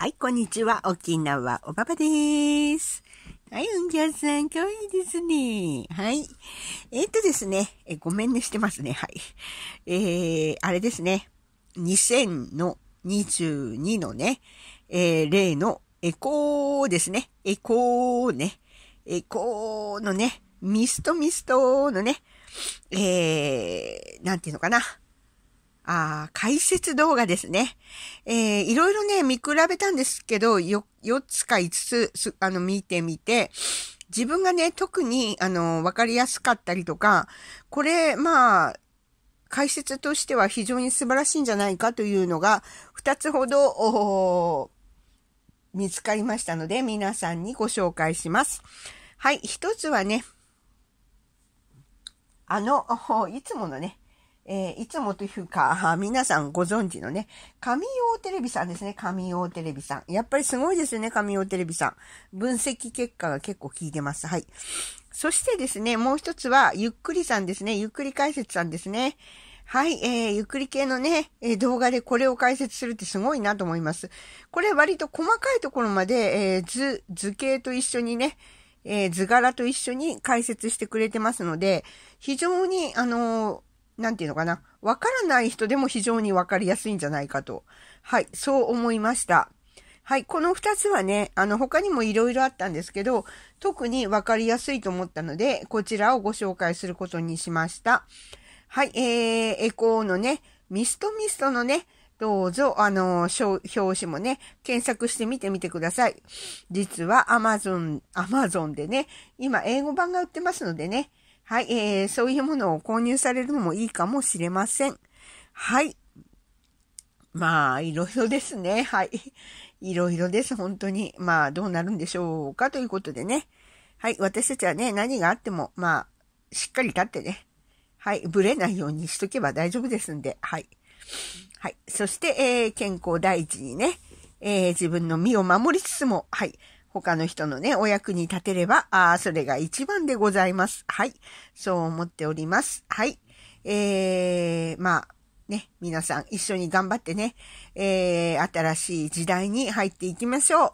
はい、こんにちは。沖縄おばばです。はい、うんぎゃさん、かわいいですね。はい。えー、っとですね、えごめんねしてますね。はい。えー、あれですね。2000の22のね、えー、例のエコーですね。エコーね。エコーのね、ミストミストのね、えー、なんていうのかな。あ解説動画ですね。えー、いろいろね、見比べたんですけど、よ、4つか5つ、あの、見てみて、自分がね、特に、あの、わかりやすかったりとか、これ、まあ、解説としては非常に素晴らしいんじゃないかというのが、2つほど、見つかりましたので、皆さんにご紹介します。はい、1つはね、あの、いつものね、えー、いつもというか、皆さんご存知のね、神用テレビさんですね、神用テレビさん。やっぱりすごいですよね、神用テレビさん。分析結果が結構効いてます。はい。そしてですね、もう一つは、ゆっくりさんですね、ゆっくり解説さんですね。はい、えー、ゆっくり系のね、えー、動画でこれを解説するってすごいなと思います。これ割と細かいところまで、えー、図、図形と一緒にね、えー、図柄と一緒に解説してくれてますので、非常に、あのなんていうのかな、わからない人でも非常にわかりやすいんじゃないかと。はい、そう思いました。はい、この2つはね、あの、他にも色々あったんですけど、特にわかりやすいと思ったので、こちらをご紹介することにしました。はい、えー、エコーのね、ミストミストのね、どうぞ、あの、表紙もね、検索してみてみてください。実は Amazon、Amazon でね、今英語版が売ってますのでね、はい、えー、そういうものを購入されるのもいいかもしれません。はい。まあ、いろいろですね。はい。いろいろです。本当に。まあ、どうなるんでしょうかということでね。はい。私たちはね、何があっても、まあ、しっかり立ってね。はい。ぶれないようにしとけば大丈夫ですんで。はい。はい。そして、えー、健康第一にね、えー、自分の身を守りつつも、はい。他の人のね、お役に立てれば、ああ、それが一番でございます。はい。そう思っております。はい。えー、まあ、ね、皆さん一緒に頑張ってね、えー、新しい時代に入っていきましょう。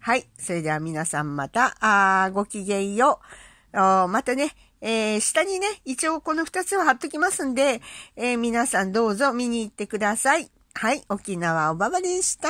はい。それでは皆さんまた、あごきげんよう。またね、えー、下にね、一応この二つを貼っときますんで、えー、皆さんどうぞ見に行ってください。はい。沖縄おばばでした。